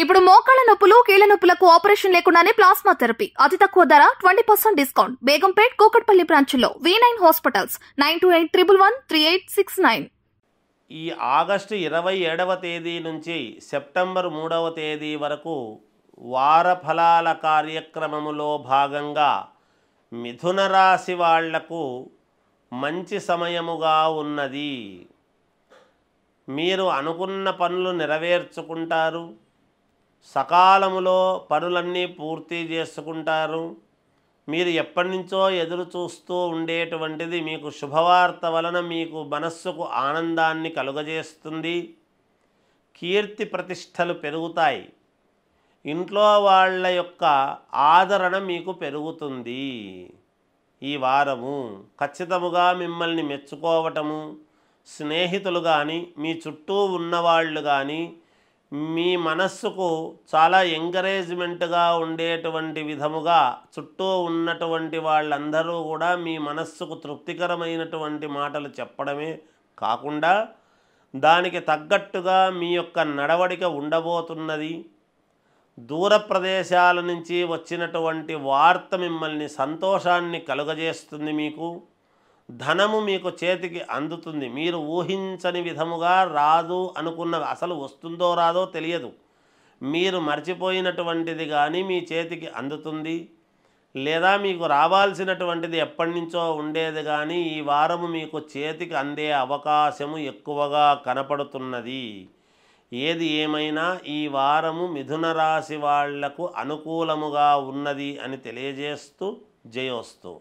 ఇప్పుడు మోకాళ్ళ నొప్పులు కీళ్ళ నొప్పులకు ఆపరేషన్ లేకుండానే ప్లాస్మా థెరపీ అతి తక్కువ ధర twenty percent discount Begumpet Kukatpally బ్రాంచ్లో V nine hospitals nine two eight triple one three eight six nine ఈ ఆగస్టు ఇరవై ఏడవ తేదీ నుంచి సెప్టెంబర్ మూడవ తేదీ వరకు వార ఫలాల కార్యక్రమములో భాగంగా మిథున రాశి వాళ్లకు మంచి సమయముగా ఉన్నది మీరు అనుకున్న పనులు నెరవేర్చుకుంటారు సకాలములో పనులన్నీ పూర్తి చేసుకుంటారు మీరు ఎప్పటి నుంచో ఎదురు చూస్తూ ఉండేటువంటిది మీకు శుభవార్త వలన మీకు మనస్సుకు ఆనందాన్ని కలుగజేస్తుంది కీర్తి ప్రతిష్టలు పెరుగుతాయి ఇంట్లో వాళ్ళ యొక్క ఆదరణ మీకు పెరుగుతుంది ఈ వారము ఖచ్చితముగా మిమ్మల్ని మెచ్చుకోవటము స్నేహితులు కానీ మీ చుట్టూ ఉన్నవాళ్ళు కానీ మీ మనస్సుకు చాలా ఎంకరేజ్మెంట్గా ఉండేటువంటి విధముగా చుట్టూ ఉన్నటువంటి వాళ్ళందరూ కూడా మీ మనస్సుకు తృప్తికరమైనటువంటి మాటలు చెప్పడమే కాకుండా దానికి తగ్గట్టుగా మీ యొక్క నడవడిక ఉండబోతున్నది దూర ప్రదేశాల నుంచి వచ్చినటువంటి వార్త మిమ్మల్ని సంతోషాన్ని కలుగజేస్తుంది మీకు ధనము మీకు చేతికి అందుతుంది మీరు ఊహించని విధముగా రాదు అనుకున్న అసలు వస్తుందో రాదో తెలియదు మీరు మర్చిపోయినటువంటిది కానీ మీ చేతికి అందుతుంది లేదా మీకు రావాల్సినటువంటిది ఎప్పటి నుంచో ఉండేది కానీ ఈ వారము మీకు చేతికి అందే అవకాశము ఎక్కువగా కనపడుతున్నది ఏది ఏమైనా ఈ వారము మిథున రాశి వాళ్లకు అనుకూలముగా ఉన్నది అని తెలియజేస్తూ జయోస్తూ